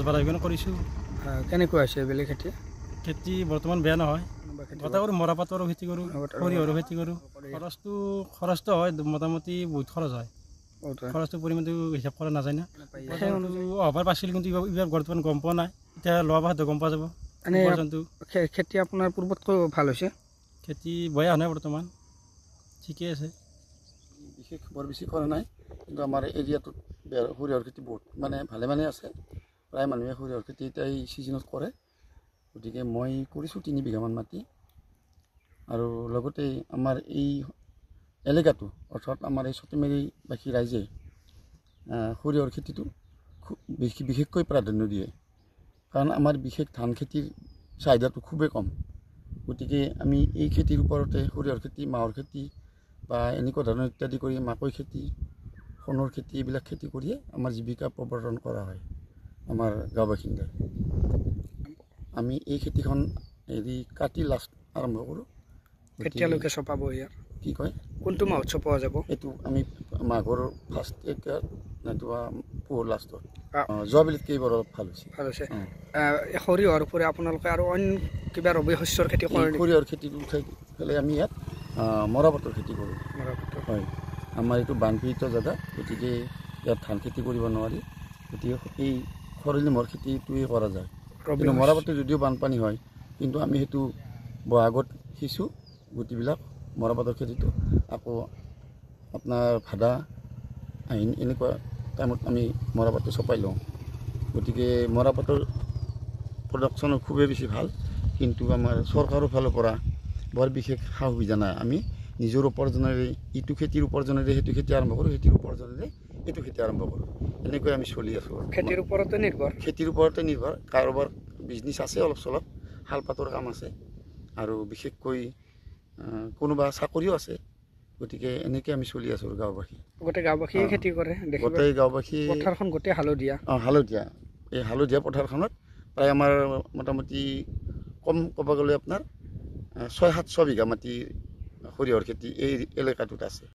দহ বাৰ বিঘা কৰিছোঁ কেনেকুৱা হৈছে বেলেগ খেতি খেতি বৰ্তমান বেয়া নহয় গোটা কৰোঁ মৰা পাতৰো খেতি কৰোঁ সৰিয়হৰো খেতি কৰোঁ খৰচটো খৰচটো হয় মোটামুটি বহুত খৰচ হয় খৰচটো পৰিমাণটো হিচাপ কৰা নাযায় না অভাৰ পাইছিল কিন্তু বৰ্তমান গম পোৱা নাই এতিয়া লোৱা ভাষাটো গম পোৱা যাব জন্তু খেতি আপোনাৰ পূৰ্বতকৈ ভাল হৈছে খেতি বেয়া নাই বৰ্তমান ঠিকেই আছে বিশেষ বৰ বেছি কৰা নাই কিন্তু আমাৰ এৰিয়াটোত সৰিয়হৰ খেতি বহুত মানে ভালেমানেই আছে প্ৰায় মানুহে সৰিয়হৰ খেতি এতিয়া এই ছিজনত কৰে গতিকে মই কৰিছোঁ তিনি বিঘামান মাটি আৰু লগতে আমাৰ এই এলেকাটো অৰ্থাৎ আমাৰ এই ছতিমাৰীবাসী ৰাইজে সৰিয়হৰ খেতিটো খুব বিশেষকৈ প্ৰাধান্য দিয়ে কাৰণ আমাৰ বিশেষ ধান খেতিৰ চাহিদাটো খুবেই কম গতিকে আমি এই খেতিৰ ওপৰতে সৰিয়হৰ খেতি মাহৰ খেতি বা এনেকুৱা ধৰণৰ ইত্যাদি কৰি মাকৈ খেতি সোণৰ খেতি এইবিলাক খেতি কৰিয়ে আমাৰ জীৱিকা প্ৰৱৰ্তন কৰা হয় আমাৰ গাঁও বাসিন্দা আমি এই খেতিখন হেৰি কাটি লাষ্ট আৰম্ভ কৰোঁ কেতিয়ালৈকে চপাব ইয়াত কি কয় কোনটো মাহত চপোৱা যাব এইটো আমি মাঘৰ ফাৰ্ষ্ট এতিয়া নাইবা পুহৰ লাষ্টত যোৱাবিলাকেই বৰ ভাল হৈছে ভাল হৈছে সৰিয়হৰ উপৰি আপোনালোকে আৰু অইন কিবা ৰবি শস্যৰ খেতি কৰে সৰিয়হৰ খেতিটো উঠাই পেলাই আমি ইয়াত মৰাপাটৰ খেতি কৰোঁ মৰাপাটৰ হয় আমাৰ এইটো বানপীড়িত জেগা গতিকে ইয়াত ধান খেতি কৰিব নোৱাৰি গতিকে এই খৰালি মৰ খেতিটোৱেই কৰা যায় কিন্তু মৰাপাতি যদিও বানপানী হয় কিন্তু আমি সেইটো বহাগত সিঁচো গুটিবিলাক মৰাপাতৰ খেতিটো আকৌ আপোনাৰ ভাদা আহিন এনেকুৱা টাইমত আমি মৰাপাতটো চপাই লওঁ গতিকে মৰাপাতৰ প্ৰডাকশ্যনো খুবেই বেছি ভাল কিন্তু আমাৰ চৰকাৰৰ ফালৰ পৰা বৰ বিশেষ সা সুবিধা নাই আমি নিজৰ উপাৰ্জনেৰে ইটো খেতিৰ উপাৰ্জনেৰে সেইটো খেতি আৰম্ভ কৰোঁ সেইটোৰ উপাৰ্জনেৰে এইটো খেতি আৰম্ভ কৰোঁ এনেকৈ আমি চলি আছোঁ খেতিৰ ওপৰতে নিৰ্ভৰ খেতিৰ ওপৰতে নিৰ্ভৰ কাৰোবাৰ বিজনেছ আছে অলপ চলপ শাল পাতৰ কাম আছে আৰু বিশেষকৈ কোনোবা চাকৰিও আছে গতিকে এনেকৈ আমি চলি আছোঁ গাঁওবাসী গোটেই গাঁওবাসীয়ে খেতি কৰে গোটেই গাঁওবাসী পথাৰখন গোটেই হালধীয়া অঁ হালধীয়া এই হালধীয়া পথাৰখনত প্ৰায় আমাৰ মোটামুটি কম ক'ব গ'লে আপোনাৰ ছয় সাতশ বিঘা মাটি সৰিয়হৰ খেতি এই এলেকাটোত আছে